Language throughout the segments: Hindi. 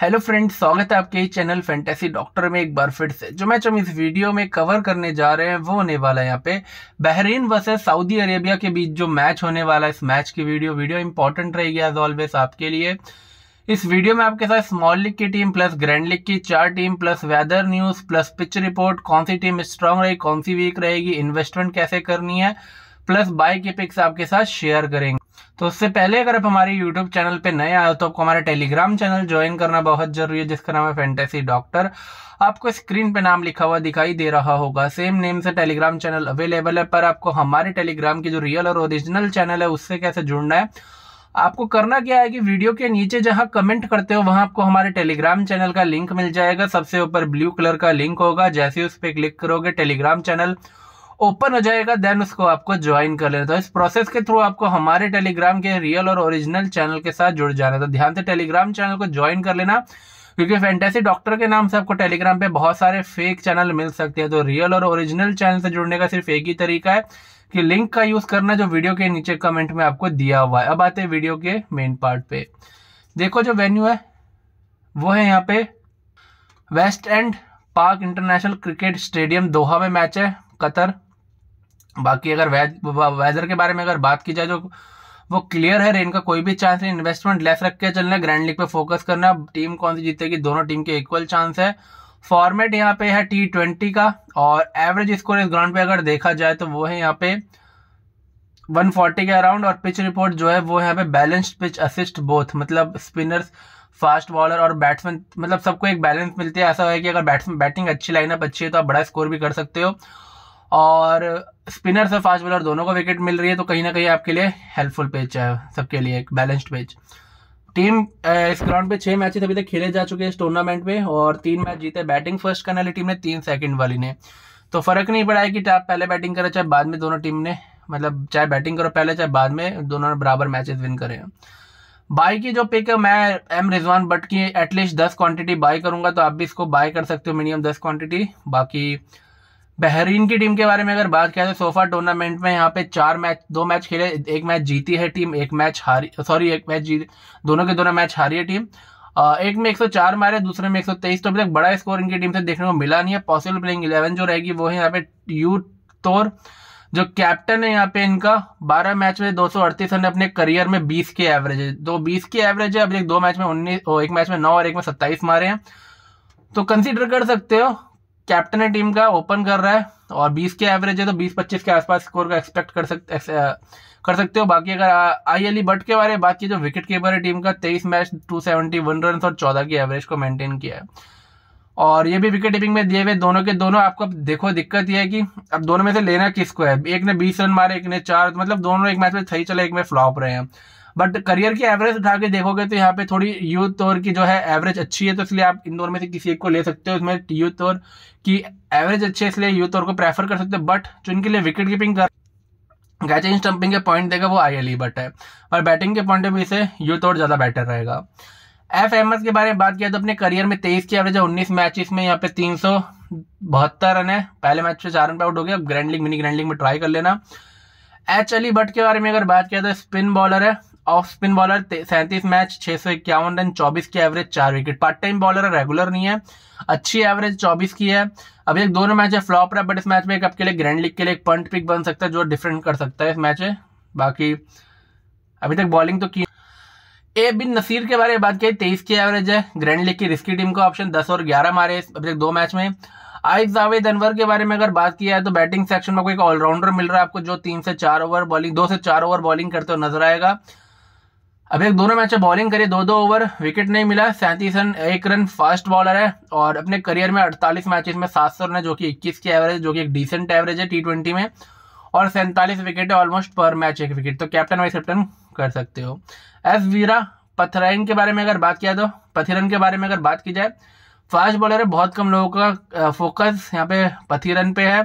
हेलो फ्रेंड्स स्वागत है आपके चैनल फैंटेसी डॉक्टर में एक बार फिर से जो मैच हम इस वीडियो में कवर करने जा रहे हैं वो होने वाला है यहाँ पे बहरीन वर्सेस सऊदी अरेबिया के बीच जो मैच होने वाला है इस मैच की वीडियो वीडियो इंपॉर्टेंट रहेगी एज ऑलवेज आपके लिए इस वीडियो में आपके साथ स्मॉल लीग की टीम प्लस ग्रैंड लीग की चार team plus weather news plus pitch report कौन सी टीम स्ट्रांग रहेगी कौन सी वीक रहेगी इन्वेस्टमेंट कैसे करनी है प्लस बाय के पिक्स आपके साथ शेयर करेंगे तो उससे पहले अगर आप हमारे यूट्यूब चैनल पे नए आए हो तो आपको हमारा टेलीग्राम चैनल ज्वाइन करना बहुत जरूरी है जिसका नाम है फैंटेसी डॉक्टर आपको स्क्रीन पे नाम लिखा हुआ दिखाई दे रहा होगा सेम नेम से टेलीग्राम चैनल अवेलेबल है पर आपको हमारे टेलीग्राम की जो रियल और ओरिजिनल चैनल है उससे कैसे जुड़ना है आपको करना क्या है कि वीडियो के नीचे जहां कमेंट करते हो वहां आपको हमारे टेलीग्राम चैनल का लिंक मिल जाएगा सबसे ऊपर ब्लू कलर का लिंक होगा जैसे उस पर क्लिक करोगे टेलीग्राम चैनल ओपन हो जाएगा देन उसको आपको ज्वाइन कर लेना था तो इस प्रोसेस के थ्रू आपको हमारे टेलीग्राम के रियल और ओरिजिनल चैनल के साथ जुड़ जाना था तो ध्यान से टेलीग्राम चैनल को ज्वाइन कर लेना क्योंकि फैंटेसी डॉक्टर के नाम से आपको टेलीग्राम पे बहुत सारे फेक चैनल मिल सकते हैं तो रियल और ओरिजिनल चैनल से जुड़ने का सिर्फ एक ही तरीका है कि लिंक का यूज़ करना जो वीडियो के नीचे कमेंट में आपको दिया हुआ है अब आते हैं वीडियो के मेन पार्ट पे देखो जो वेन्यू है वो है यहाँ पे West End Park International Cricket Stadium Doha में मैच है कतर बाकी अगर वेदर के बारे में अगर बात की जाए जो वो क्लियर है रेन का कोई भी चांस नहीं इन्वेस्टमेंट लेस रख के चलना ग्रैंड लीग पे फोकस करना टीम कौन सी जीतेगी दोनों टीम के इक्वल चांस है फॉर्मेट यहाँ पे है टी ट्वेंटी का और एवरेज स्कोर इस ग्राउंड पे अगर देखा जाए तो वो है यहाँ पे 140 के अराउंड और पिच रिपोर्ट जो है वो यहाँ पे बैलेंस्ड पिच असिस्ट बोथ मतलब स्पिनर्स फास्ट बॉलर और बैट्समैन मतलब सबको एक बैलेंस मिलती है ऐसा है कि अगर बैट्समैन बैटिंग अच्छी लाइनअप अच्छी है तो आप बड़ा स्कोर भी कर सकते हो और स्पिनर्स और फास्ट बॉलर दोनों को विकेट मिल रही है तो कहीं ना कहीं आपके लिए हेल्पफुल पेज है सबके लिए एक बैलेंस्ड पिच टीम इस ग्राउंड पे छह मैचेस अभी तक खेले जा चुके हैं इस टूर्नामेंट में और तीन मैच जीते बैटिंग फर्स्ट करने वाली टीम ने तीन सेकंड वाली ने तो फर्क नहीं पड़ा है कि आप पहले बैटिंग करें चाहे बाद में दोनों टीम ने मतलब चाहे बैटिंग करो पहले चाहे बाद में दोनों ने बराबर मैचेस विन करे हैं बाई की जो पिक है मैं एम रिजवान बट की एटलीस्ट दस क्वांटिटी बाय करूंगा तो आप भी इसको बाय कर सकते हो मिनिमम दस क्वांटिटी बाकी बहरीन की टीम के बारे में अगर बात किया जाए सोफा टूर्नामेंट में यहाँ पे चार मैच दो मैच खेले एक मैच जीती है टीम एक मैच हारी सॉरी एक मैच जीत दोनों के दोनों मैच हारी है टीम एक में 104 मारे दूसरे में 123 तो अभी तक बड़ा स्कोर इनकी टीम से देखने को मिला नहीं है पॉसिबल प्लेइंग इलेवन जो रहेगी वो है यहाँ पे यू तोर जो कैप्टन है यहाँ पे इनका 12 मैच में दो रन अपने करियर में 20 के एवरेज है दो 20 की एवरेज है अभी एक दो मैच में उन्नीस एक मैच में नौ और एक में सत्ताईस मारे हैं तो कंसिडर कर सकते हो कैप्टन है टीम का ओपन कर रहा है और 20 के एवरेज है तो 20-25 के आसपास स्कोर का एक्सपेक्ट कर सकते कर सकते हो बाकी अगर आई अली बट के बारे में बात की जो विकेट कीपर है टीम का 23 मैच 271 रन और 14 की एवरेज को मेंटेन किया है और ये भी विकेट कीपिंग में दिए हुए दोनों के दोनों आपको देखो दिक्कत यह है कि अब दोनों में से लेना किसको है एक ने बीस रन मारे एक ने चार मतलब दोनों एक मैच में सही चले एक में फ्लॉप रहे हैं बट करियर की एवरेज उठा के देखोगे तो यहाँ पे थोड़ी यूथ और की जो है एवरेज अच्छी है तो इसलिए आप इन दोनों में से किसी एक को ले सकते हो इसमें यूथ और की एवरेज अच्छी है इसलिए यूथ और को प्रेफर कर सकते हो बट जो इनके लिए विकेट कीपिंग कर कैचिंग स्टंपिंग के पॉइंट देगा वो आई एल बट है और बैटिंग के पॉइंट ऑफ व्यू से यूथ और ज़्यादा बेटर रहेगा एफ एम एस के बारे में बात किया तो अपने करियर में तेईस की एवरेज है उन्नीस मैचेस में यहाँ पे तीन सौ बहत्तर रन है पहले मैच में चार रन पे आउट हो गया अब grand league mini grand league में ट्राई कर लेना एच अली बट के बारे में अगर बात किया तो स्पिन बॉलर है ऑफ स्पिन बॉलर सैंतीस मैच छह सौ इक्यावन रन चौबीस की एवरेज चार विकेट पार्ट टाइम बॉलर है रेगुलर नहीं है अच्छी एवरेज चौबीस की है अभी एक दोनों मैच है फ्लॉप रहा बट इस मैच में एक आपके लिए ग्रैंड लीग के लिए एक पंट पिक बन सकता है जो डिफरेंट कर सकता है इस मैच में बाकी अभी तक बॉलिंग तो की ए बिन नसीर के बारे में बात की तेईस की एवरेज है ग्रैंड लीग की रिस्की टीम का ऑप्शन दस और ग्यारह मारे अभी तक दो मैच में आइफ जावेद अनवर के बारे में अगर बात किया है तो बैटिंग सेक्शन में कोई एक ऑलराउंडर मिल रहा है आपको जो तीन से चार ओवर बॉलिंग दो से चार ओवर बॉलिंग करते हुए नजर आएगा अब एक दोनों मैच बॉलिंग करी दो दो ओवर विकेट नहीं मिला सैंतीस रन एक रन फास्ट बॉलर है और अपने करियर में 48 मैचेस में सात सौ रन है जो कि 21 की एवरेज जो कि एक डिसेंट एवरेज है टी ट्वेंटी में और सैंतालीस विकेट है ऑलमोस्ट पर मैच एक विकेट तो कैप्टन वाइस कैप्टन कर सकते हो एस वीरा पथरन के बारे में अगर बात किया तो पथिरन के बारे में अगर बात की जाए फास्ट बॉलर है बहुत कम लोगों का फोकस यहाँ पे पथिरन पे है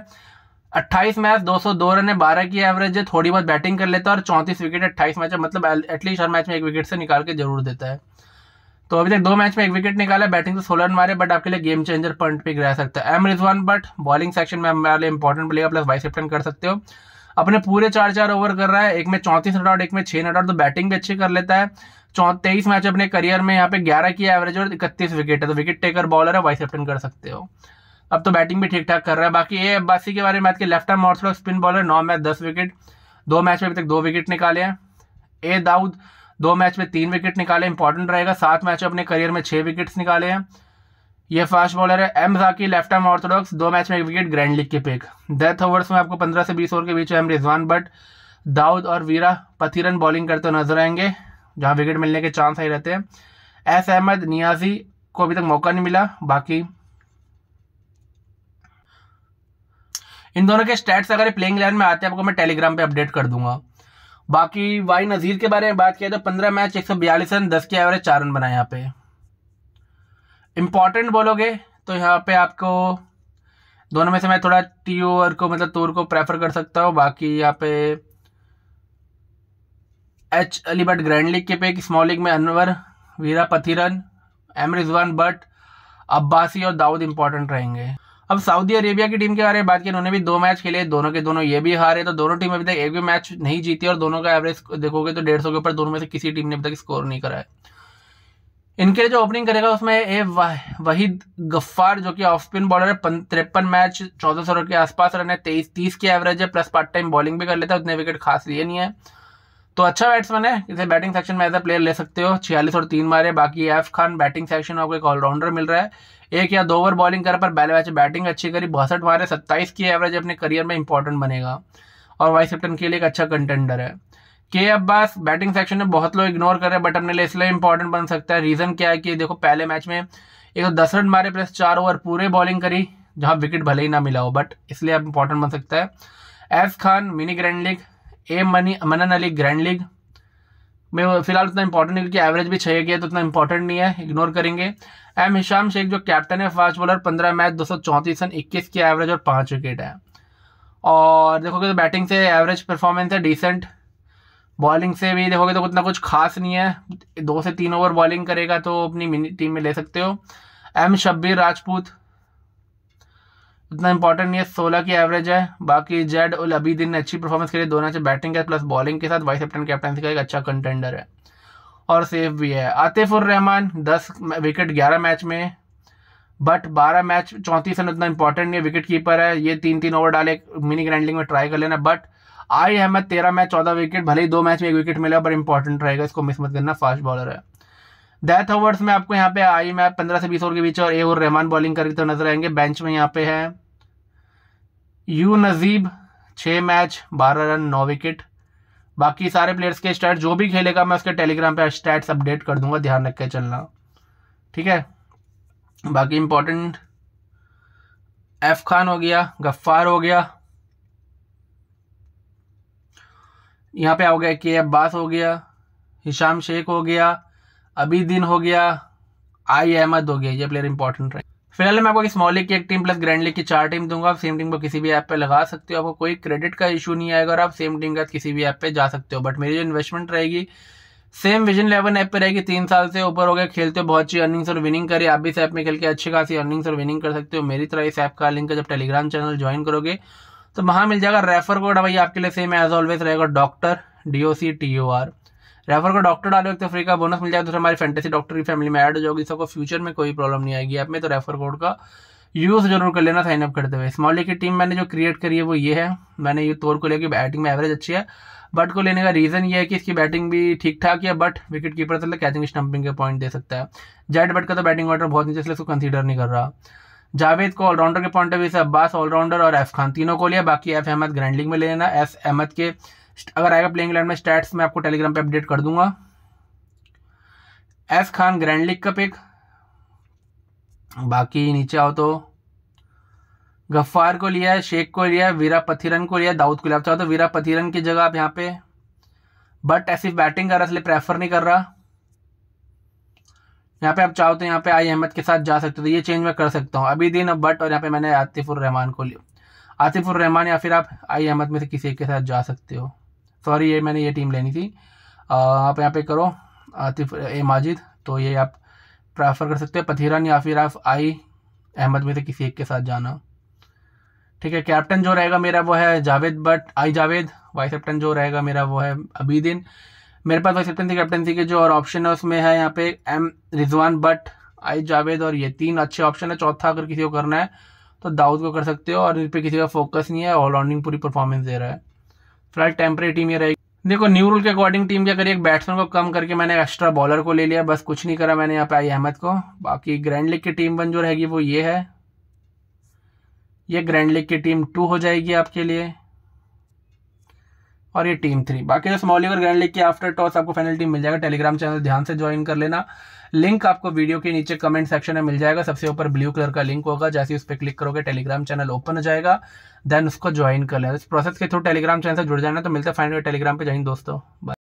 अट्ठाईस मैच दो सौ दो रन है बारह की एवरेज है थोड़ी बहुत बैटिंग कर लेता है और चौंतीस विकेट अट्ठाईस मैच है मतलब एटलीस्ट हर मैच में एक विकेट से निकाल के जरूर देता है तो अभी तक दो मैच में एक विकेट निकाला बैटिंग तो सोलह रन मारे बट आपके लिए गेम चेंजर पॉइंट पिक रह सकता है M Rizwan Butt bowling section में हमारे important player plus vice captain कर सकते हो अपने पूरे चार चार ओवर कर रहा है एक में चौंतीस नट आउट एक में छह नट आउट तो बैटिंग भी अच्छी कर लेता है तेईस मैच अपने करियर में यहाँ पे ग्यारह की एवरेज और इकतीस विकेट है तो विकेट टेकर बॉलर है वाइस कैप्टन कर सकते हो अब तो बैटिंग भी ठीक ठाक कर रहा है बाकी ए अब्बासी के बारे में बात की left arm orthodox spin bowler नौ मैच दस विकेट दो मैच में अभी तक दो विकेट निकाले हैं ए दाऊद दो मैच में तीन विकेट निकाले इंपॉर्टेंट रहेगा सात मैच में अपने करियर में छः विकेट्स निकाले हैं ये फास्ट बॉलर है M Zaki left arm orthodox दो मैच में एक विकेट ग्रैंड लीग के पिक डेथ ओवर्स में आपको पंद्रह से बीस ओवर के बीच एम रिजवान बट दाऊद और वीरा पथिरन बॉलिंग करते हुए नजर आएंगे जहाँ विकेट मिलने के चांस आई रहते हैं एस अहमद नियाजी को अभी तक मौका नहीं मिला बाकी इन दोनों के स्टैट्स अगर प्लेइंग इलेवन में आते हैं आपको मैं टेलीग्राम पे अपडेट कर दूंगा बाकी वाई नज़ीर के बारे में बात किया तो पंद्रह मैच एक सौ बयालीस रन दस के एवरेज चार रन बनाए यहाँ पे इम्पॉर्टेंट बोलोगे तो यहाँ पे आपको दोनों में से मैं थोड़ा टी ओवर को मतलब टूर को प्रेफर कर सकता हूँ बाकी यहाँ पे H Ali Bhatt grand league के पे एक स्मॉल लीग में अनवर वीरा पथिरन एम रिजवान भट्ट अब्बासी और दाऊद इंपॉर्टेंट रहेंगे अब सऊदी अरेबिया की टीम के बारे में बात की उन्होंने भी दो मैच खेले दोनों के दोनों ये भी हारे तो दोनों टीम अभी तक एक भी मैच नहीं जीती और दोनों का एवरेज देखोगे तो डेढ़ सौ के ऊपर दोनों में से किसी टीम ने अभी तक स्कोर नहीं करा है इनके जो ओपनिंग करेगा उसमें ए वहीद गफ्फार जो कि ऑफ स्पिन बॉलर है तिरपन मैच चौदह सौ रन के आसपास रन है तेईस तीस की एवरेज है प्लस पार्ट टाइम बॉलिंग भी कर लेता है उतने विकेट खास लिए नहीं है तो अच्छा बैट्समैन है इसे बैटिंग सेक्शन में एज ए प्लेयर ले सकते हो छियालीस और तीन मारे बाकी एफ खान बैटिंग सेक्शन आपको एक ऑलराउंडर मिल रहा है एक या दो ओवर बॉलिंग कर पर बैले वैच बैटिंग अच्छी करी बासठ मारे सत्ताईस की एवरेज अपने करियर में इंपॉर्टेंट बनेगा और वाइस कैप्टन के लिए एक अच्छा कंटेंडर है के अब्बास बैटिंग सेक्शन में बहुत लोग इग्नोर कर रहे हैं बट अपने लिए इसलिए इंपॉर्टेंट बन सकता है रीज़न क्या है कि देखो पहले मैच में एक दस रन मारे प्लस चार ओवर पूरे बॉलिंग करी जहाँ विकेट भले ही ना मिला हो बट इसलिए अब इंपॉर्टेंट बन सकता है F Khan mini grand league A मनी मनन अली ग्रैंड लीग में फिलहाल उतना इंपॉर्टेंट नहीं क्योंकि एवरेज भी छः की है तो उतना इंपॉर्टेंट नहीं है इग्नोर करेंगे एम हिशाम शेख जो कैप्टन है फास्ट बॉलर पंद्रह मैच दो सौ चौंतीस रन इक्कीस की एवरेज और पाँच विकेट है और देखोगे तो बैटिंग से एवरेज परफॉर्मेंस है डिसेंट बॉलिंग से भी देखोगे तो उतना कुछ खास नहीं है दो से तीन ओवर बॉलिंग करेगा तो अपनी मिनी टीम में ले सकते हो एम शब्बीर राजपूत इतना इंपॉर्टेंट नहीं है सोलह की एवरेज है बाकी जेड उल दिन ने अच्छी परफॉर्मेंस के लिए दोनों अच्छे बैटिंग के प्लस बॉलिंग के साथ वाइस कैप्टन कैप्टनसी का एक अच्छा कंटेंडर है और सेफ भी है आतिफ उर रहमान दस विकेट ग्यारह मैच में बट बारह मैच चौंतीस रन उतना इंपॉर्टेंट नहीं है विकेट कीपर है ये तीन तीन ओवर डाले मिनी ग्रैंडलिंग में ट्राई कर लेना बट आई अहमद तेरह मैच चौदह विकेट भले ही दो मैच में एक विकेट मिला पर इंपॉर्टेंट रहेगा इसको मिस मत करना फास्ट बॉलर है डेथ ओवर्स में आपको यहाँ पे आई मैप पंद्रह से बीस ओवर के बीच और ए और रहमान बॉलिंग करके तो नजर आएंगे बेंच में यहाँ पे है यू नजीब छः मैच बारह रन नौ विकेट बाकी सारे प्लेयर्स के स्टैट जो भी खेलेगा मैं उसके टेलीग्राम पे स्टैट्स अपडेट कर दूंगा ध्यान रख के चलना ठीक है बाकी इम्पोर्टेंट एफ खान हो गया गफ्फार हो गया यहाँ पे हो गया के अब्बास हो गया हिशाम शेख हो गया अबीदीन हो गया आई अहमद हो गया ये प्लेयर इंपॉर्टेंट रहे फिलहाल मैं आपको स्मॉल लीग की एक टीम प्लस ग्रैंड लीग की चार टीम दूंगा आप सेम टीम को किसी भी ऐप पे लगा सकते हो आपको कोई क्रेडिट का इशू नहीं आएगा और आप सेम टीम का किसी भी ऐप पे जा सकते हो बट मेरी जो इन्वेस्टमेंट रहेगी सेम विजन इलेवन ऐप पे रहेगी तीन साल से ऊपर हो गया खेलते हो बहुत अच्छी अर्निंग्स और विनिंग करिए आप भी इस ऐप में खेल के अच्छी खासी अर्निंग्स और विनिंग कर सकते हो मेरी तरह इस ऐप का लिंक जब टेलीग्राम चैनल ज्वाइन करोगे तो वहाँ मिल जाएगा रेफर कोड भाई आपके लिए सेम एज ऑलवेज रहेगा doctor D O C T O R refer को डॉक्टर डालो एक तो फ्री का बोनस मिल जाएगा दूसरा हमारी फैंटेसी डॉक्टर की फैमिली में ऐड हो जाओगी सबको फ्यूचर में कोई प्रॉब्लम नहीं आएगी आप में तो रेफर कोड का यूज़ जरूर कर लेना साइनअप करते हुए स्मॉली की टीम मैंने जो क्रिएट करी है वो ये है मैंने ये तौर को लेकर बैटिंग में एवरेज अच्छी है बट को लेने का रीज़न ये है कि इसकी बैटिंग भी ठीक ठाक है बट विकेट कीपर से कैचिंग स्टंपिंग के पॉइंट दे सकता है जेड बट का तो बैटिंग ऑर्डर बहुत नीचे इसलिए उसको कंसीडर नहीं कर रहा जावेद को ऑलराउंडर के पॉइंट ऑफ व्यू से अब्बास ऑलराउंडर और एफ खान तीनों को लिया बाकी एफ अहमद ग्रैंडलिंग में ले लेना एस अहमद के अगर आएगा प्लेइंग इलेवन में स्टैट्स में आपको टेलीग्राम पे अपडेट कर दूंगा एस खान ग्रैंड लीग का पिक बाकी नीचे आओ तो गफ्फार को लिया है शेख को लिया है वीरा पथिरन को लिया दाऊद को लिया आप चाहो तो वीरा पथिरन की जगह आप यहाँ पे बट ऐसी बैटिंग कर रहा इसलिए प्रेफर नहीं कर रहा यहाँ पे आप चाहो तो यहाँ पे आई अहमद के साथ जा सकते हो तो ये चेंज मैं कर सकता हूँ अभी दिन बट और यहाँ पे मैंने आतिफुर रहमान को लिया आतिफुर रहमान या फिर आप आई अहमद में से किसी के साथ जा सकते हो सॉरी ये मैंने ये टीम लेनी थी आ, आप यहाँ पे करो आतिफ ए माजिद तो ये आप प्रेफर कर सकते हो पथीरन या फिर आप आई अहमद में से किसी एक के साथ जाना ठीक है कैप्टन जो रहेगा मेरा वो है Javed Butt I Javed vice captain जो रहेगा मेरा वो है अबीदीन मेरे पास वाइस कैप्टन कैप्टनसी कैप्टनसी के जो और ऑप्शन है उसमें है यहाँ पे एम रिजवान बट आई जावेद और ये तीन अच्छे ऑप्शन है चौथा अगर किसी को करना है तो दाऊद को कर सकते हो और इन पर किसी का फोकस नहीं है ऑलराउंडिंग पूरी परफॉर्मेंस दे रहा है फिलहाल टेम्परे टीम ये रहेगी देखो न्यू रूल के अकॉर्डिंग टीम क्या करिए एक बैट्समैन को कम करके मैंने एक्स्ट्रा बॉलर को ले लिया बस कुछ नहीं करा मैंने यहाँ पे आई अहमद को बाकी ग्रैंड लीग की टीम वन जो रहेगी वो ये है ये ग्रैंड लीग की टीम टू हो जाएगी आपके लिए और ये टीम थ्री बाकी जो स्मॉल लीवर ग्रैंड लीग के आफ्टर टॉस आपको फाइनल टीम मिल जाएगा टेलीग्राम चैनल ध्यान से ज्वाइन कर लेना लिंक आपको वीडियो के नीचे कमेंट सेक्शन में मिल जाएगा सबसे ऊपर ब्लू कलर का लिंक होगा जैसे उस पर क्लिक करोगे टेलीग्राम चैनल ओपन हो जाएगा देन उसको ज्वाइन कर लेना इस प्रोसेस के थ्रू टेलीग्राम चैनल से जुड़ जाना तो मिलता है फाइनल टेलीग्राम पर जाएंगे दोस्तों बाय